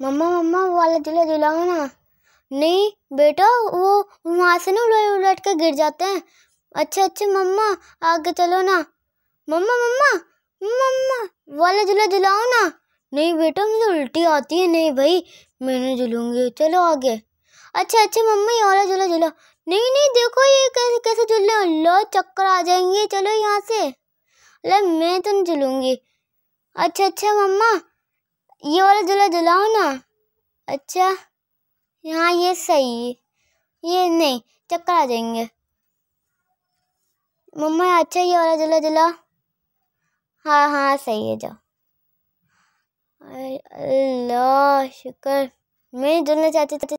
मम्मा मम्मा वाला झूला झूलाओ ना नहीं बेटा वो वहाँ से ना उलट उलट कर गिर जाते हैं अच्छे अच्छे मम्मा आगे चलो ना मम्मा मम्मा मम्मा वाला झूला झुलाओ ना नहीं बेटा मुझे उल्टी आती है नहीं भाई मैं नहीं झूलूँगी चलो आगे अच्छा अच्छा मम्मा ये वाला झूला झूला नहीं नहीं देखो ये कैसे कैसे झूले लो चक्कर आ जाएंगे चलो यहाँ से अरे मैं तो नहीं झूलूँगी अच्छा अच्छा मम्मा ये वाला झूला झुलाओ ना अच्छा हाँ ये सही ये नहीं चक्कर आ जाएंगे मम्मा अच्छा ये वाला झूला झुलाओ हाँ हाँ सही है जाओ अल्लाह शुक्र मैं झूलना चाहती थी